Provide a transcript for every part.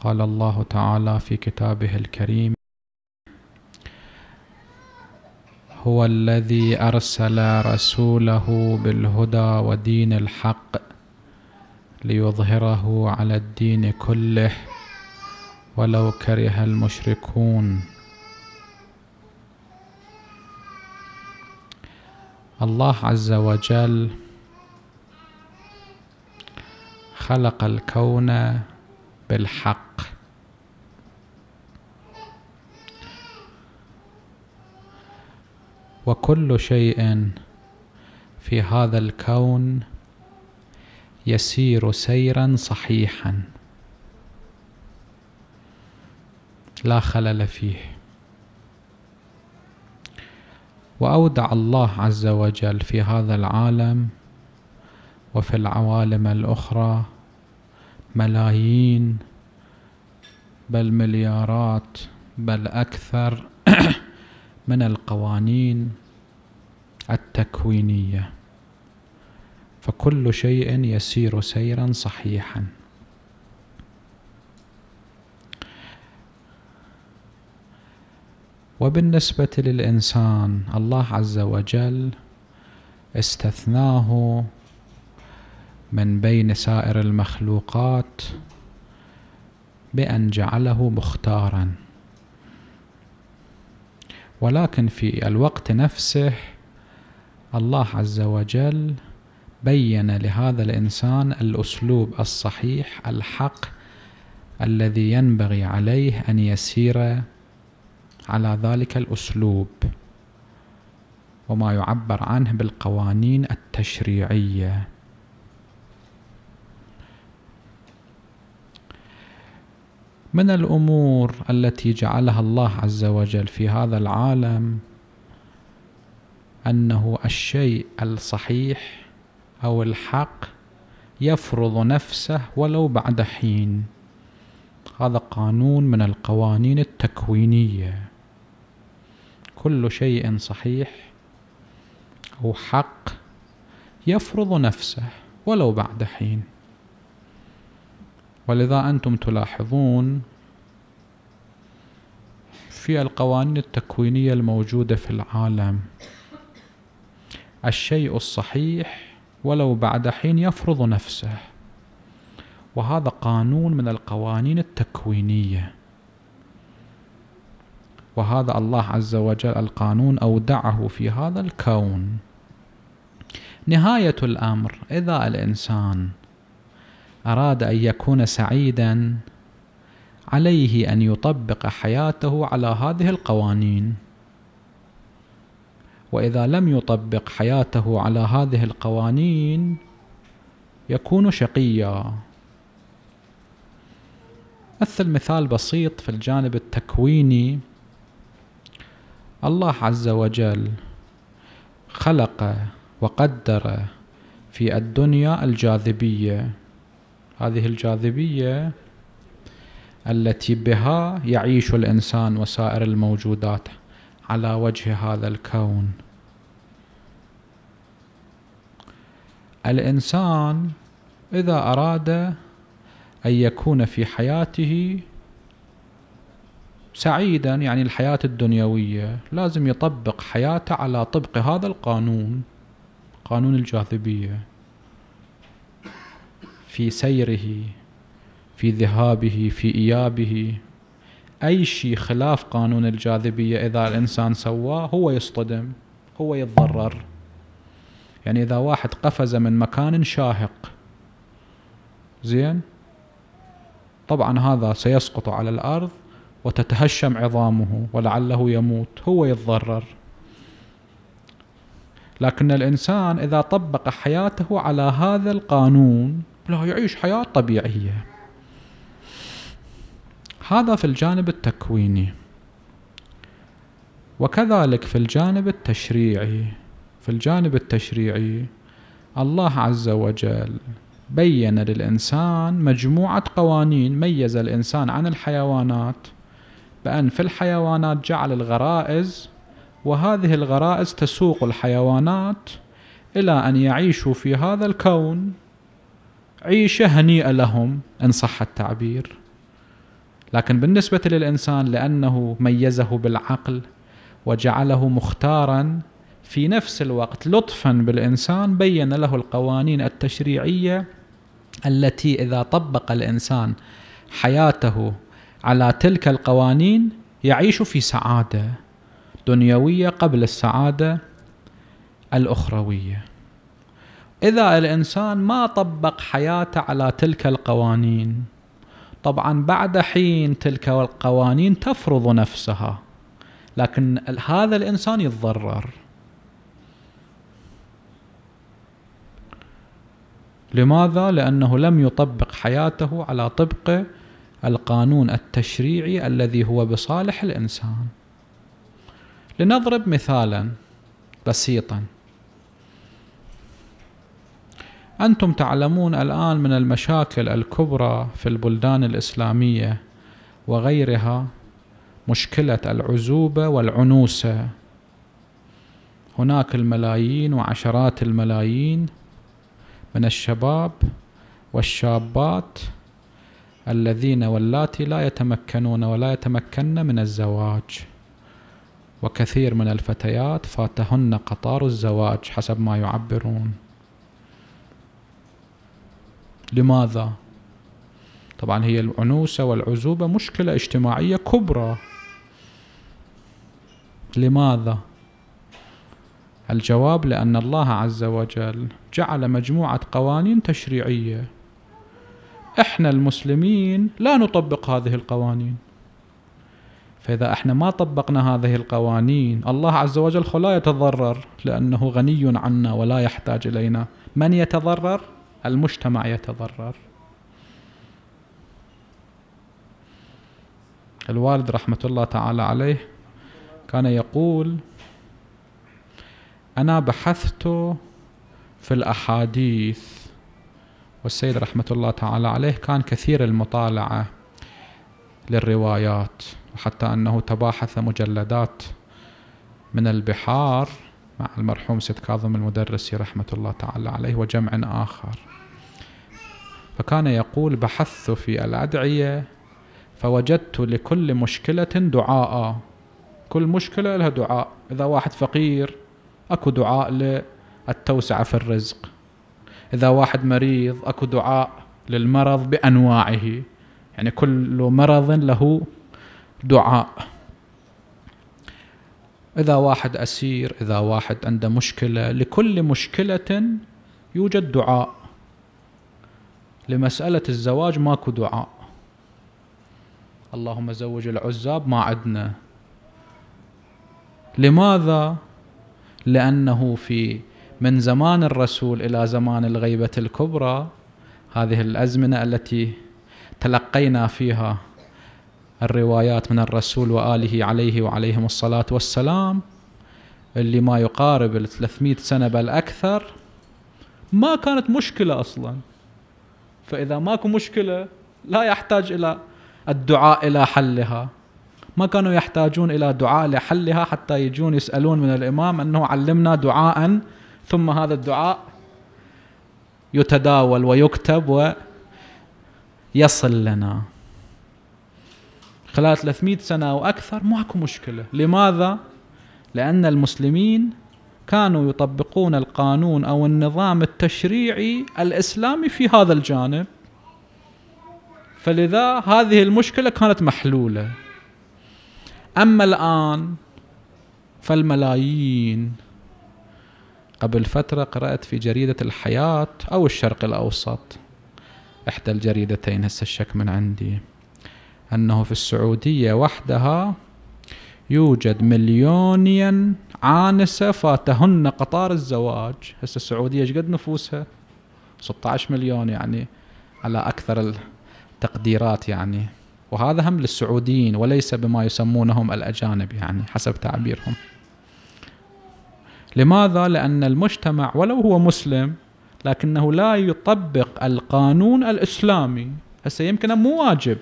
قال الله تعالى في كتابه الكريم هو الذي أرسل رسوله بالهدى ودين الحق ليظهره على الدين كله ولو كره المشركون الله عز وجل خلق الكون بالحق وكل شيء في هذا الكون يسير سيرا صحيحا لا خلل فيه واودع الله عز وجل في هذا العالم وفي العوالم الاخرى ملايين بل مليارات بل اكثر من القوانين التكوينية فكل شيء يسير سيرا صحيحا وبالنسبة للإنسان الله عز وجل استثناه من بين سائر المخلوقات بأن جعله مختارا ولكن في الوقت نفسه الله عز وجل بين لهذا الإنسان الأسلوب الصحيح الحق الذي ينبغي عليه أن يسير على ذلك الأسلوب وما يعبر عنه بالقوانين التشريعية من الأمور التي جعلها الله عز وجل في هذا العالم أنه الشيء الصحيح أو الحق يفرض نفسه ولو بعد حين هذا قانون من القوانين التكوينية كل شيء صحيح أو حق يفرض نفسه ولو بعد حين ولذا أنتم تلاحظون في القوانين التكوينية الموجودة في العالم الشيء الصحيح ولو بعد حين يفرض نفسه وهذا قانون من القوانين التكوينيه وهذا الله عز وجل القانون اودعه في هذا الكون نهايه الامر اذا الانسان اراد ان يكون سعيدا عليه ان يطبق حياته على هذه القوانين واذا لم يطبق حياته على هذه القوانين يكون شقيا مثل مثال بسيط في الجانب التكويني الله عز وجل خلق وقدر في الدنيا الجاذبيه هذه الجاذبيه التي بها يعيش الانسان وسائر الموجودات على وجه هذا الكون الإنسان إذا أراد أن يكون في حياته سعيدا يعني الحياة الدنيوية لازم يطبق حياته على طبق هذا القانون قانون الجاذبية في سيره في ذهابه في إيابه أي شيء خلاف قانون الجاذبية إذا الإنسان سواه هو يصطدم هو يتضرر يعني إذا واحد قفز من مكان شاهق زين طبعا هذا سيسقط على الأرض وتتهشم عظامه ولعله يموت هو يتضرر لكن الإنسان إذا طبق حياته على هذا القانون لا يعيش حياة طبيعية هذا في الجانب التكويني وكذلك في الجانب التشريعي في الجانب التشريعي الله عز وجل بين للإنسان مجموعة قوانين ميز الإنسان عن الحيوانات بأن في الحيوانات جعل الغرائز وهذه الغرائز تسوق الحيوانات إلى أن يعيشوا في هذا الكون عيشة هنيئة لهم إن صح التعبير لكن بالنسبة للإنسان لأنه ميزه بالعقل وجعله مختارا في نفس الوقت لطفا بالإنسان بين له القوانين التشريعية التي إذا طبق الإنسان حياته على تلك القوانين يعيش في سعادة دنيوية قبل السعادة الأخروية إذا الإنسان ما طبق حياته على تلك القوانين طبعا بعد حين تلك القوانين تفرض نفسها لكن هذا الإنسان يتضرر لماذا؟ لأنه لم يطبق حياته على طبق القانون التشريعي الذي هو بصالح الإنسان لنضرب مثالا بسيطا أنتم تعلمون الآن من المشاكل الكبرى في البلدان الإسلامية وغيرها مشكلة العزوبة والعنوسة هناك الملايين وعشرات الملايين من الشباب والشابات الذين واللاتي لا يتمكنون ولا يتمكن من الزواج وكثير من الفتيات فاتهن قطار الزواج حسب ما يعبرون لماذا طبعا هي الأنوثة والعزوبة مشكلة اجتماعية كبرى لماذا الجواب لأن الله عز وجل جعل مجموعة قوانين تشريعية احنا المسلمين لا نطبق هذه القوانين فإذا احنا ما طبقنا هذه القوانين الله عز وجل لا يتضرر لأنه غني عنا ولا يحتاج إلينا من يتضرر المجتمع يتضرر الوالد رحمة الله تعالى عليه كان يقول أنا بحثت في الأحاديث والسيد رحمة الله تعالى عليه كان كثير المطالعة للروايات وحتى أنه تباحث مجلدات من البحار مع المرحوم سيد كاظم المدرسي رحمة الله تعالى عليه وجمع آخر فكان يقول بحثت في الأدعية فوجدت لكل مشكلة دعاء كل مشكلة لها دعاء إذا واحد فقير أكو دعاء للتوسعة في الرزق إذا واحد مريض أكو دعاء للمرض بأنواعه يعني كل مرض له دعاء إذا واحد أسير إذا واحد عنده مشكلة لكل مشكلة يوجد دعاء لمسألة الزواج ماكو دعاء اللهم زوج العزاب ما عدنا لماذا؟ لأنه في من زمان الرسول إلى زمان الغيبة الكبرى هذه الأزمنة التي تلقينا فيها الروايات من الرسول وآله عليه وعليهم الصلاة والسلام اللي ما يقارب ال 300 سنة بل أكثر ما كانت مشكلة أصلا فإذا ماكو مشكلة لا يحتاج إلى الدعاء إلى حلها ما كانوا يحتاجون إلى دعاء لحلها حتى يجون يسألون من الإمام أنه علمنا دعاء ثم هذا الدعاء يتداول ويكتب ويصل لنا خلال 300 سنة أو أكثر ماكو مشكلة لماذا؟ لأن المسلمين كانوا يطبقون القانون أو النظام التشريعي الإسلامي في هذا الجانب فلذا هذه المشكلة كانت محلولة أما الآن فالملايين قبل فترة قرأت في جريدة الحياة أو الشرق الأوسط إحدى الجريدتين هسه الشك من عندي أنه في السعودية وحدها يوجد مليونيا عانسة فاتهن قطار الزواج هسه السعودية ايش قد نفوسها 16 مليون يعني على أكثر التقديرات يعني وهذا هم للسعوديين وليس بما يسمونهم الأجانب يعني حسب تعبيرهم لماذا؟ لأن المجتمع ولو هو مسلم لكنه لا يطبق القانون الإسلامي هسه يمكن مو واجب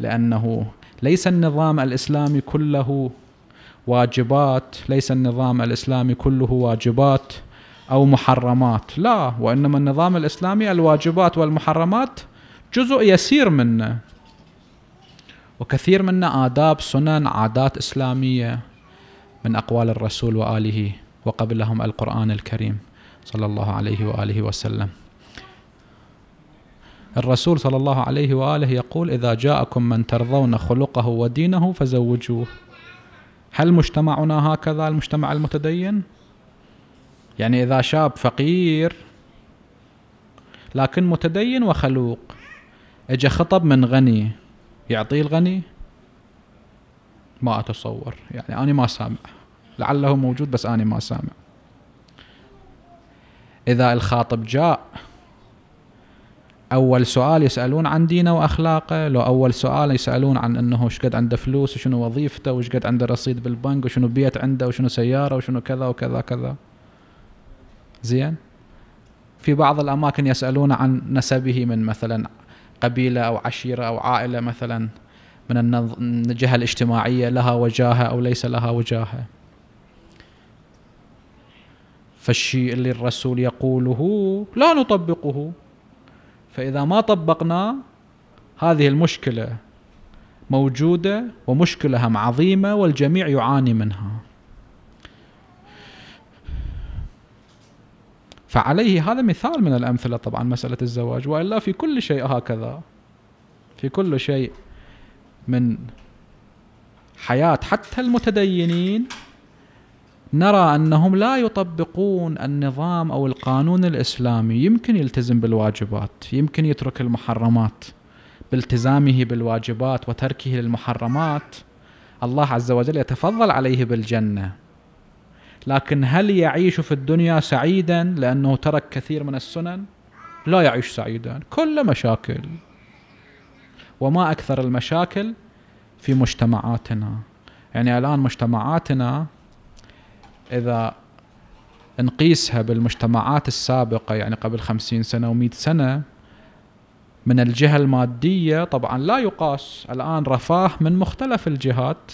لأنه ليس النظام الإسلامي كله واجبات ليس النظام الإسلامي كله واجبات أو محرمات لا وإنما النظام الإسلامي الواجبات والمحرمات جزء يسير منه وكثير منا آداب سنن عادات إسلامية من أقوال الرسول وآله وقبلهم القرآن الكريم صلى الله عليه وآله وسلم الرسول صلى الله عليه وآله يقول إذا جاءكم من ترضون خلقه ودينه فزوجوه هل مجتمعنا هكذا المجتمع المتدين يعني إذا شاب فقير لكن متدين وخلوق اجى خطب من غني يعطيه الغني ما أتصور يعني أنا ما سامع لعله موجود بس أنا ما سامع إذا الخاطب جاء اول سؤال يسالون عن دينه واخلاقه لو اول سؤال يسالون عن انه ايش قد عنده فلوس وشنو وظيفته وايش قد عنده رصيد بالبنك وشنو بيت عنده وشنو سياره وشنو كذا وكذا كذا زين في بعض الاماكن يسالون عن نسبه من مثلا قبيله او عشيره او عائله مثلا من الجهه الاجتماعيه لها وجاهه او ليس لها وجاهه فالشيء اللي الرسول يقوله لا نطبقه فإذا ما طبقناه هذه المشكلة موجودة ومشكلة هم عظيمة والجميع يعاني منها فعليه هذا مثال من الأمثلة طبعا مسألة الزواج وإلا في كل شيء هكذا في كل شيء من حياة حتى المتدينين نرى انهم لا يطبقون النظام او القانون الاسلامي يمكن يلتزم بالواجبات يمكن يترك المحرمات بالتزامه بالواجبات وتركه للمحرمات الله عز وجل يتفضل عليه بالجنه لكن هل يعيش في الدنيا سعيدا لانه ترك كثير من السنن لا يعيش سعيدا كل مشاكل وما اكثر المشاكل في مجتمعاتنا يعني الان مجتمعاتنا اذا نقيسها بالمجتمعات السابقة يعني قبل خمسين سنة ومئة سنة من الجهة المادية طبعا لا يقاس الآن رفاه من مختلف الجهات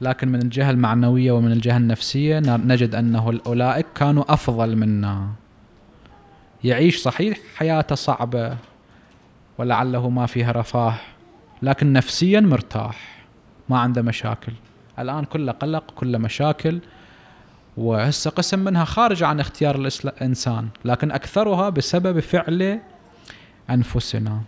لكن من الجهة المعنوية ومن الجهة النفسية نجد أنه أولئك كانوا أفضل منا يعيش صحيح حياته صعبة ولعله ما فيها رفاه لكن نفسيا مرتاح ما عنده مشاكل الان كله قلق كله مشاكل وهسه قسم منها خارج عن اختيار الانسان لكن اكثرها بسبب فعل انفسنا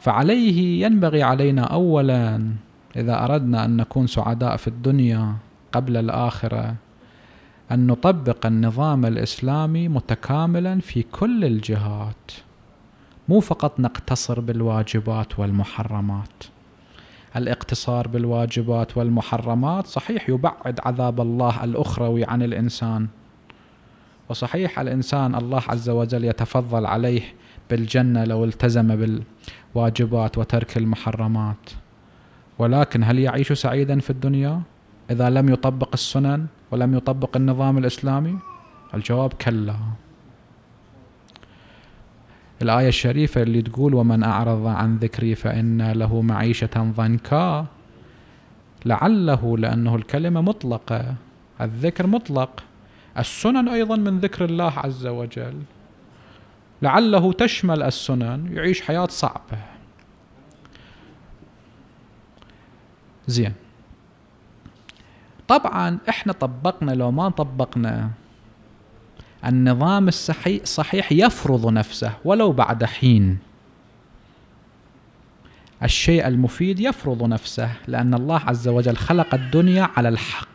فعليه ينبغي علينا اولا اذا اردنا ان نكون سعداء في الدنيا قبل الاخره ان نطبق النظام الاسلامي متكاملا في كل الجهات مو فقط نقتصر بالواجبات والمحرمات الاقتصار بالواجبات والمحرمات صحيح يبعد عذاب الله الاخروي عن الانسان وصحيح الانسان الله عز وجل يتفضل عليه بالجنه لو التزم بالواجبات وترك المحرمات ولكن هل يعيش سعيدا في الدنيا اذا لم يطبق السنن ولم يطبق النظام الاسلامي الجواب كلا الآية الشريفة اللي تقول ومن أعرض عن ذكري فإن له معيشة ضنكا لعله لأنه الكلمة مطلقة الذكر مطلق السنن أيضا من ذكر الله عز وجل لعله تشمل السنن يعيش حياة صعبة زين طبعا احنا طبقنا لو ما طبقنا النظام الصحيح, يفرض نفسه ولو بعد حين الشيء المفيد يفرض نفسه لأن الله عز وجل خلق الدنيا على الحق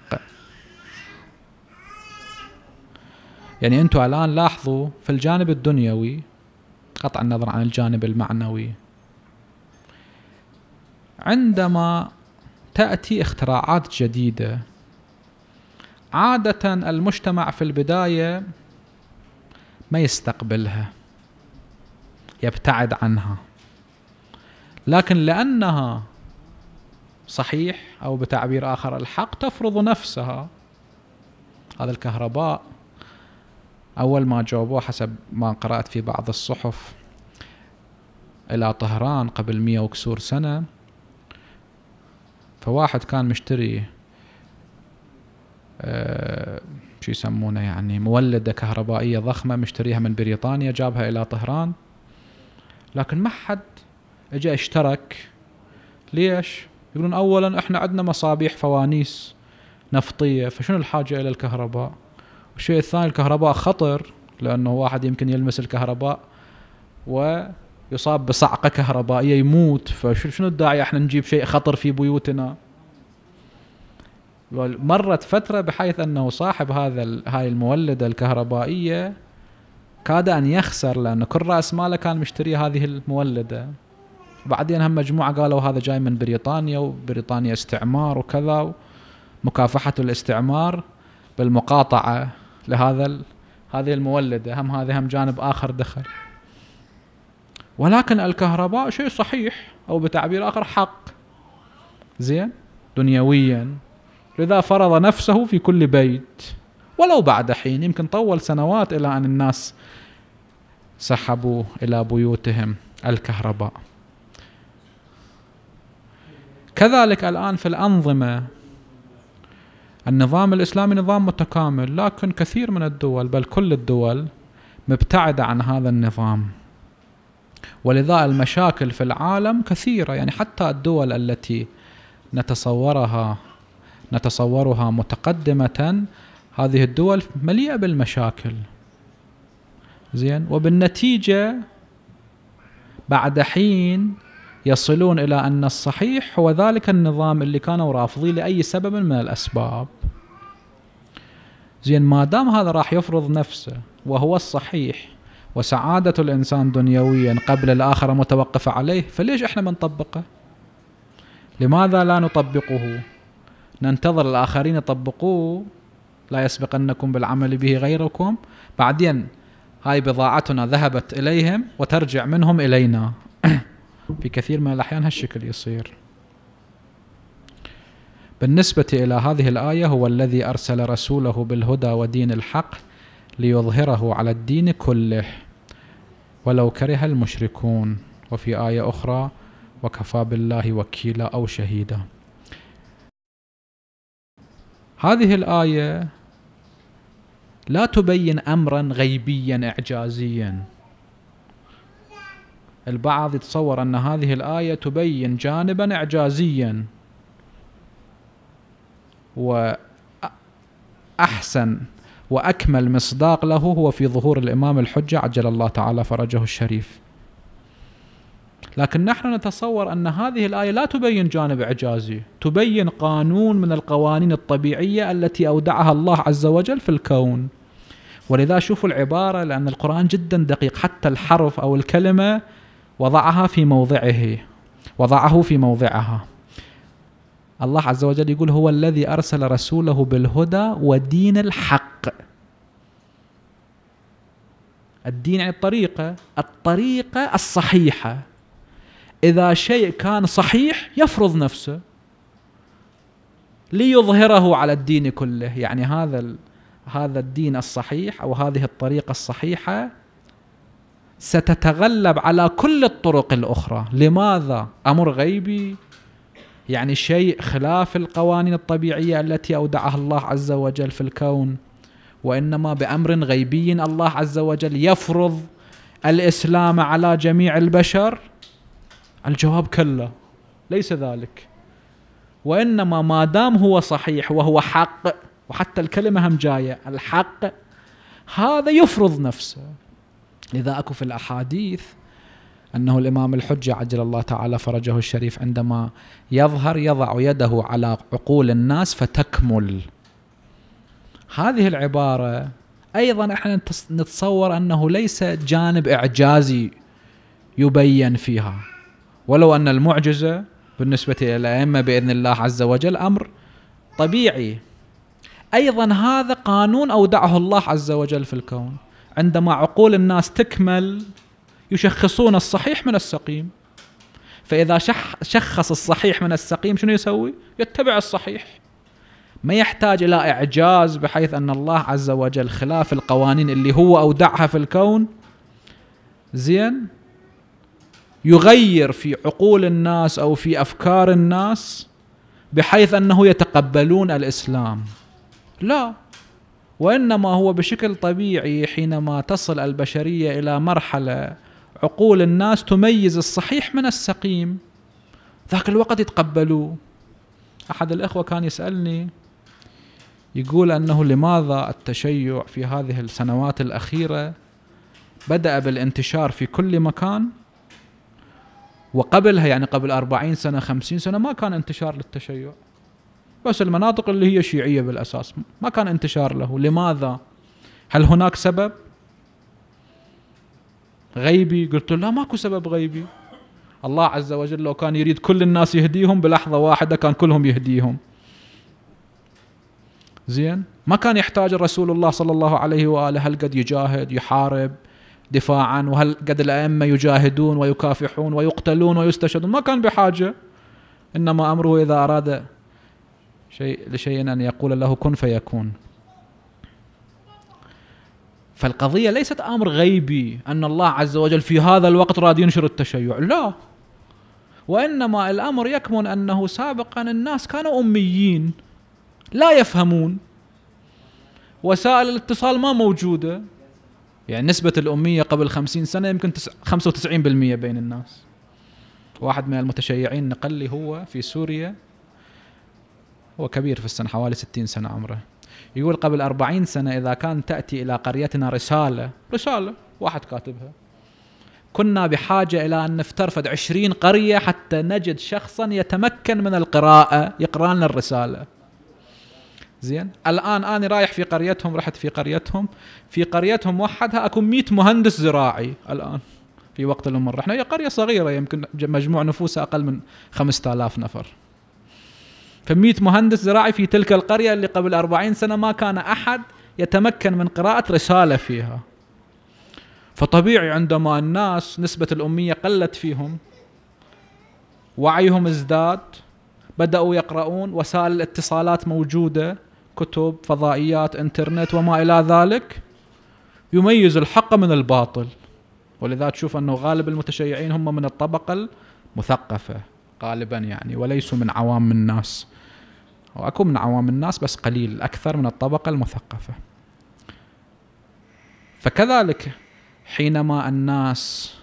يعني أنتم الآن لاحظوا في الجانب الدنيوي قطع النظر عن الجانب المعنوي عندما تأتي اختراعات جديدة عادة المجتمع في البداية ما يستقبلها يبتعد عنها لكن لأنها صحيح أو بتعبير آخر الحق تفرض نفسها هذا الكهرباء أول ما جاوبوه حسب ما قرأت في بعض الصحف إلى طهران قبل مئة وكسور سنة فواحد كان مشتري آه، شو يسمونه يعني مولده كهربائيه ضخمه مشتريها من بريطانيا جابها الى طهران لكن ما حد اجى اشترك ليش؟ يقولون اولا احنا عندنا مصابيح فوانيس نفطيه فشنو الحاجه الى الكهرباء؟ والشيء الثاني الكهرباء خطر لانه واحد يمكن يلمس الكهرباء ويصاب بصعقه كهربائيه يموت فشنو الداعي احنا نجيب شيء خطر في بيوتنا؟ مرت فترة بحيث أنه صاحب هذا هاي المولدة الكهربائية كاد أن يخسر لأن كل رأس ماله كان مشتري هذه المولدة بعدين هم مجموعة قالوا هذا جاي من بريطانيا وبريطانيا استعمار وكذا مكافحة الاستعمار بالمقاطعة لهذا هذه المولدة هم هذا هم جانب آخر دخل ولكن الكهرباء شيء صحيح أو بتعبير آخر حق زين دنيويا لذا فرض نفسه في كل بيت ولو بعد حين يمكن طول سنوات إلى أن الناس سحبوا إلى بيوتهم الكهرباء كذلك الآن في الأنظمة النظام الإسلامي نظام متكامل لكن كثير من الدول بل كل الدول مبتعدة عن هذا النظام ولذا المشاكل في العالم كثيرة يعني حتى الدول التي نتصورها نتصورها متقدمة هذه الدول مليئة بالمشاكل زين وبالنتيجة بعد حين يصلون إلى أن الصحيح هو ذلك النظام اللي كانوا رافضيه لأي سبب من الأسباب زين ما دام هذا راح يفرض نفسه وهو الصحيح وسعادة الإنسان دنيويا قبل الآخرة متوقفة عليه فليش إحنا ما نطبقه لماذا لا نطبقه ننتظر الآخرين يطبقوه لا يسبقنكم بالعمل به غيركم بعدين هاي بضاعتنا ذهبت إليهم وترجع منهم إلينا في كثير من الأحيان هالشكل يصير بالنسبة إلى هذه الآية هو الذي أرسل رسوله بالهدى ودين الحق ليظهره على الدين كله ولو كره المشركون وفي آية أخرى وكفى بالله وكيلا أو شهيدا هذه الآية لا تبين أمرا غيبيا إعجازيا البعض يتصور أن هذه الآية تبين جانبا إعجازيا وأحسن وأكمل مصداق له هو في ظهور الإمام الحجة عجل الله تعالى فرجه الشريف لكن نحن نتصور أن هذه الآية لا تبين جانب إعجازي تبين قانون من القوانين الطبيعية التي أودعها الله عز وجل في الكون ولذا شوفوا العبارة لأن القرآن جدا دقيق حتى الحرف أو الكلمة وضعها في موضعه وضعه في موضعها الله عز وجل يقول هو الذي أرسل رسوله بالهدى ودين الحق الدين يعني الطريقة الطريقة الصحيحة إذا شيء كان صحيح يفرض نفسه ليظهره على الدين كله يعني هذا هذا الدين الصحيح أو هذه الطريقة الصحيحة ستتغلب على كل الطرق الأخرى لماذا؟ أمر غيبي يعني شيء خلاف القوانين الطبيعية التي أودعها الله عز وجل في الكون وإنما بأمر غيبي الله عز وجل يفرض الإسلام على جميع البشر الجواب كلا ليس ذلك وإنما ما دام هو صحيح وهو حق وحتى الكلمة هم جاية الحق هذا يفرض نفسه لذا أكو في الأحاديث أنه الإمام الحجة عجل الله تعالى فرجه الشريف عندما يظهر يضع يده على عقول الناس فتكمل هذه العبارة أيضا إحنا نتصور أنه ليس جانب إعجازي يبين فيها ولو أن المعجزة بالنسبة الى الائمه بإذن الله عز وجل أمر طبيعي أيضا هذا قانون أودعه الله عز وجل في الكون عندما عقول الناس تكمل يشخصون الصحيح من السقيم فإذا شح شخص الصحيح من السقيم شنو يسوي؟ يتبع الصحيح ما يحتاج إلى إعجاز بحيث أن الله عز وجل خلاف القوانين اللي هو أودعها في الكون زين يغير في عقول الناس او في افكار الناس بحيث انه يتقبلون الاسلام لا وانما هو بشكل طبيعي حينما تصل البشريه الى مرحله عقول الناس تميز الصحيح من السقيم ذاك الوقت يتقبلوه احد الاخوه كان يسالني يقول انه لماذا التشيع في هذه السنوات الاخيره بدا بالانتشار في كل مكان وقبلها يعني قبل 40 سنه 50 سنه ما كان انتشار للتشيع بس المناطق اللي هي شيعيه بالاساس ما كان انتشار له لماذا هل هناك سبب غيبي قلت له لا ماكو سبب غيبي الله عز وجل لو كان يريد كل الناس يهديهم بلحظه واحده كان كلهم يهديهم زين ما كان يحتاج رسول الله صلى الله عليه واله هل قد يجاهد يحارب دفاعا وهل قد الأئمة يجاهدون ويكافحون ويقتلون ويستشهدون ما كان بحاجة إنما أمره إذا أراد شيء لشيء أن يقول له كن فيكون فالقضية ليست أمر غيبي أن الله عز وجل في هذا الوقت راد ينشر التشيع لا وإنما الأمر يكمن أنه سابقا الناس كانوا أميين لا يفهمون وسائل الاتصال ما موجوده يعني نسبة الأمية قبل خمسين سنة يمكن خمسة وتسعين بالمية بين الناس واحد من المتشيعين نقل لي هو في سوريا هو كبير في السن حوالي ستين سنة عمره يقول قبل أربعين سنة إذا كان تأتي إلى قريتنا رسالة رسالة واحد كاتبها كنا بحاجة إلى أن نفترفد عشرين قرية حتى نجد شخصا يتمكن من القراءة يقرأ لنا الرسالة زين الان انا رايح في قريتهم رحت في قريتهم في قريتهم وحدها اكون 100 مهندس زراعي الان في وقت المر احنا هي قريه صغيره يمكن مجموع نفوسها اقل من 5000 نفر ف 100 مهندس زراعي في تلك القريه اللي قبل 40 سنه ما كان احد يتمكن من قراءه رساله فيها فطبيعي عندما الناس نسبه الاميه قلت فيهم وعيهم ازداد بداوا يقرؤون وسائل الاتصالات موجوده كتب فضائيات انترنت وما الى ذلك يميز الحق من الباطل ولذا تشوف انه غالب المتشيعين هم من الطبقه المثقفه غالبا يعني وليسوا من عوام الناس واكو من عوام الناس بس قليل اكثر من الطبقه المثقفه فكذلك حينما الناس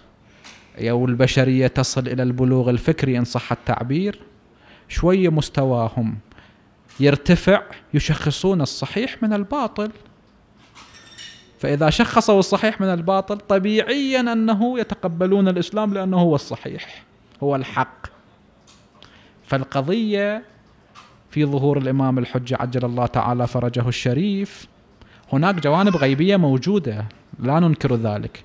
او البشريه تصل الى البلوغ الفكري ان صح التعبير شويه مستواهم يرتفع يشخصون الصحيح من الباطل فإذا شخصوا الصحيح من الباطل طبيعيا أنه يتقبلون الإسلام لأنه هو الصحيح هو الحق فالقضية في ظهور الإمام الحجة عجل الله تعالى فرجه الشريف هناك جوانب غيبية موجودة لا ننكر ذلك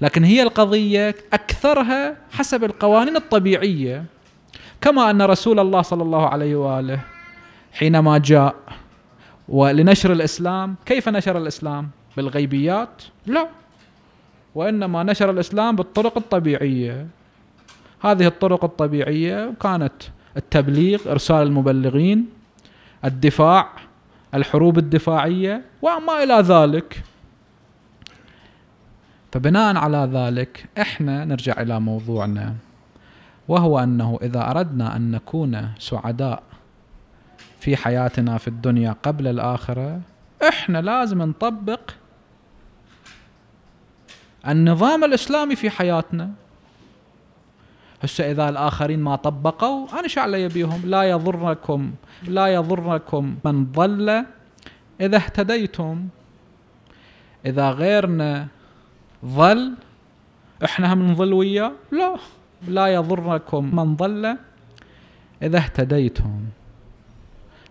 لكن هي القضية أكثرها حسب القوانين الطبيعية كما أن رسول الله صلى الله عليه وآله حينما جاء ولنشر الاسلام كيف نشر الاسلام بالغيبيات لا وانما نشر الاسلام بالطرق الطبيعيه هذه الطرق الطبيعيه كانت التبليغ ارسال المبلغين الدفاع الحروب الدفاعيه وما الى ذلك فبناء على ذلك احنا نرجع الى موضوعنا وهو انه اذا اردنا ان نكون سعداء في حياتنا في الدنيا قبل الآخرة احنا لازم نطبق النظام الإسلامي في حياتنا هسه إذا الآخرين ما طبقوا أنا شو علي بيهم لا يضركم لا يضركم من ضل إذا اهتديتم إذا غيرنا ظل احنا هم نظل وياه لا لا يضركم من ضل إذا اهتديتم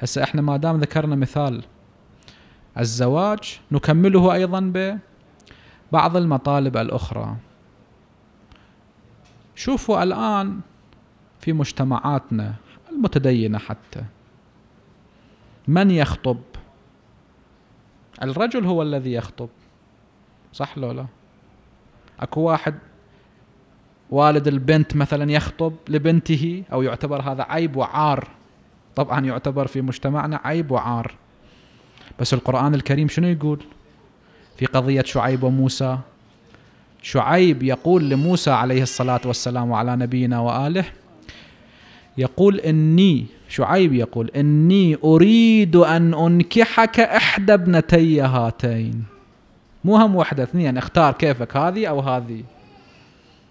هسه احنا ما دام ذكرنا مثال الزواج نكمله ايضا ببعض المطالب الاخرى شوفوا الان في مجتمعاتنا المتدينه حتى من يخطب الرجل هو الذي يخطب صح لو لا اكو واحد والد البنت مثلا يخطب لبنته او يعتبر هذا عيب وعار طبعا يعتبر في مجتمعنا عيب وعار بس القرآن الكريم شنو يقول في قضية شعيب وموسى شعيب يقول لموسى عليه الصلاة والسلام وعلى نبينا وآله يقول إني شعيب يقول إني أريد أن أنكحك إحدى ابنتي هاتين مو هم واحدة اثنين اختار كيفك هذه أو هذه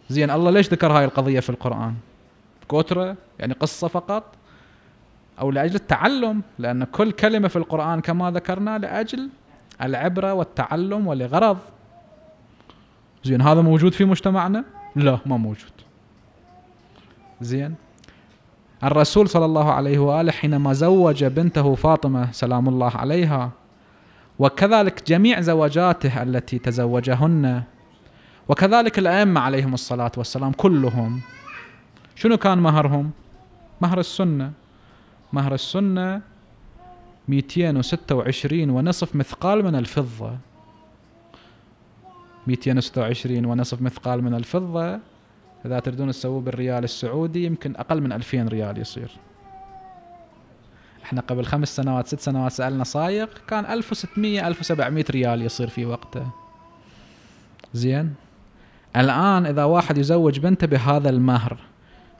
زين الله ليش ذكر هاي القضية في القرآن كوترة يعني قصة فقط أو لأجل التعلم لأن كل كلمة في القرآن كما ذكرنا لأجل العبرة والتعلم ولغرض زين هذا موجود في مجتمعنا؟ لا ما موجود زين الرسول صلى الله عليه وآله حينما زوج بنته فاطمة سلام الله عليها وكذلك جميع زواجاته التي تزوجهن وكذلك الأئمة عليهم الصلاة والسلام كلهم شنو كان مهرهم؟ مهر السنة مهر السنة 226 ونصف مثقال من الفضة 226 ونصف مثقال من الفضة إذا تريدون تسووه بالريال السعودي يمكن أقل من 2000 ريال يصير احنا قبل خمس سنوات ست سنوات سألنا صايغ كان 1600 1700 ريال يصير في وقته زين الآن إذا واحد يزوج بنته بهذا المهر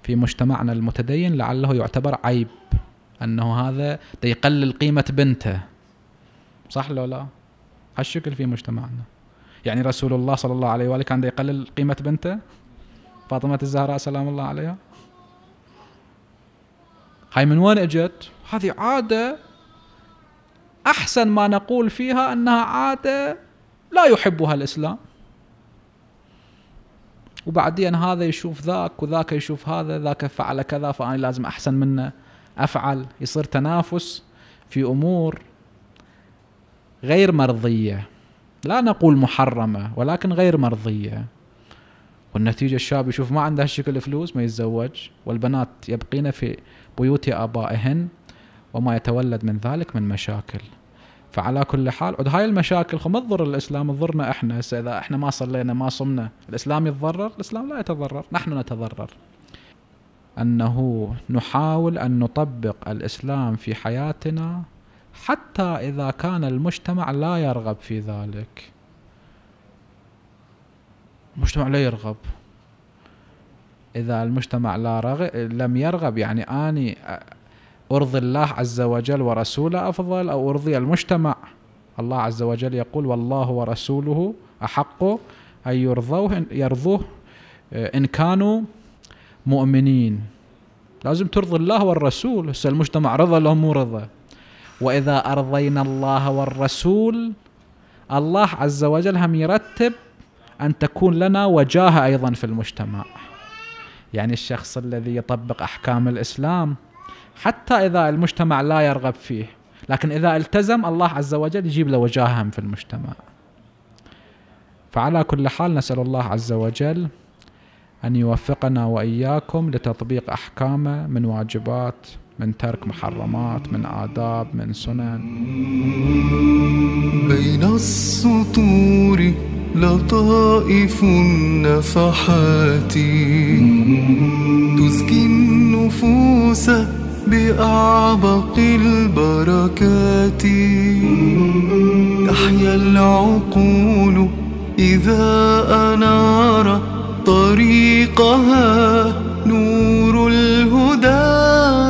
في مجتمعنا المتدين لعله يعتبر عيب انه هذا يقلل قيمه بنته صح لو لا هالشكل في مجتمعنا يعني رسول الله صلى الله عليه واله كان يقلل قيمه بنته فاطمه الزهراء سلام الله عليها هاي من وين اجت هذه عاده احسن ما نقول فيها انها عاده لا يحبها الاسلام وبعدين هذا يشوف ذاك وذاك يشوف هذا ذاك فعل كذا فانا لازم احسن منه افعل يصير تنافس في امور غير مرضيه لا نقول محرمه ولكن غير مرضيه والنتيجة الشاب يشوف ما عنده هالشكل فلوس ما يتزوج والبنات يبقين في بيوت آبائهن وما يتولد من ذلك من مشاكل فعلى كل حال عد هاي المشاكل ما تضر الاسلام تضرنا احنا هسه اذا احنا ما صلينا ما صمنا الاسلام يتضرر الاسلام لا يتضرر نحن نتضرر أنه نحاول أن نطبق الإسلام في حياتنا حتى إذا كان المجتمع لا يرغب في ذلك المجتمع لا يرغب إذا المجتمع لا رغب لم يرغب يعني أني أرضي الله عز وجل ورسوله أفضل أو أرضي المجتمع الله عز وجل يقول والله ورسوله أحق أن يرضوه يرضوه إن كانوا مؤمنين لازم ترضي الله والرسول هسه المجتمع رضى له مو رضى واذا ارضينا الله والرسول الله عز وجل هم يرتب ان تكون لنا وجاهه ايضا في المجتمع يعني الشخص الذي يطبق احكام الاسلام حتى اذا المجتمع لا يرغب فيه لكن اذا التزم الله عز وجل يجيب له وجاهه في المجتمع فعلى كل حال نسال الله عز وجل أن يوفقنا وإياكم لتطبيق أحكامه من واجبات من ترك محرمات من آداب من سنن بين السطور لطائف النفحات تزكي النفوس بأعبق البركات تحيا العقول إذا أنار طريقها نور الهدى